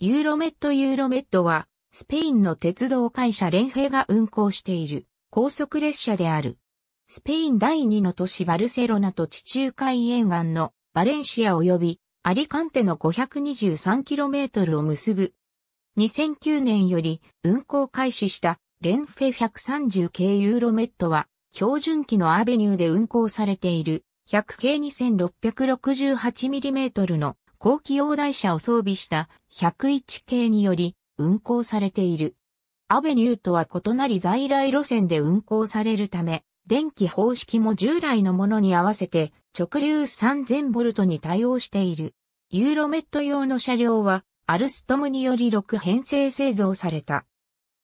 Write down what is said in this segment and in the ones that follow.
ユーロメットユーロメットは、スペインの鉄道会社レンフェが運行している高速列車である。スペイン第2の都市バルセロナと地中海沿岸のバレンシア及びアリカンテの 523km を結ぶ。2009年より運行開始したレンフェ130系ユーロメットは標準機のアベニューで運行されている100系 2668mm の後期用台車を装備した101系により運行されている。アベニューとは異なり在来路線で運行されるため、電気方式も従来のものに合わせて直流 3000V に対応している。ユーロメット用の車両はアルストムにより6編成製造された。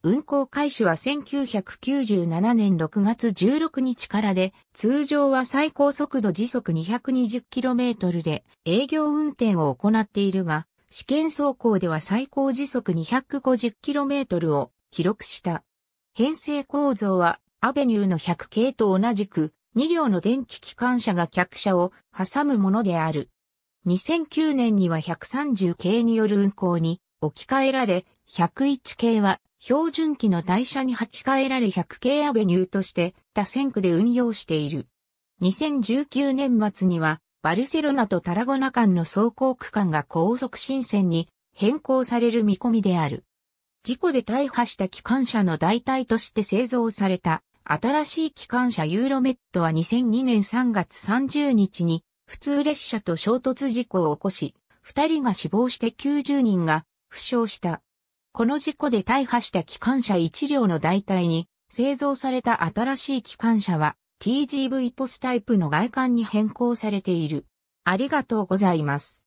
運行開始は1997年6月16日からで、通常は最高速度時速 220km で営業運転を行っているが、試験走行では最高時速 250km を記録した。編成構造は、アベニューの100系と同じく、2両の電気機関車が客車を挟むものである。2009年には130系による運行に置き換えられ、101系は標準機の台車に履き替えられ1 0 0系アベニューとして他線区で運用している。2019年末にはバルセロナとタラゴナ間の走行区間が高速新線に変更される見込みである。事故で大破した機関車の代替として製造された新しい機関車ユーロメットは2002年3月30日に普通列車と衝突事故を起こし、2人が死亡して90人が負傷した。この事故で大破した機関車1両の代替に、製造された新しい機関車は TGV ポスタイプの外観に変更されている。ありがとうございます。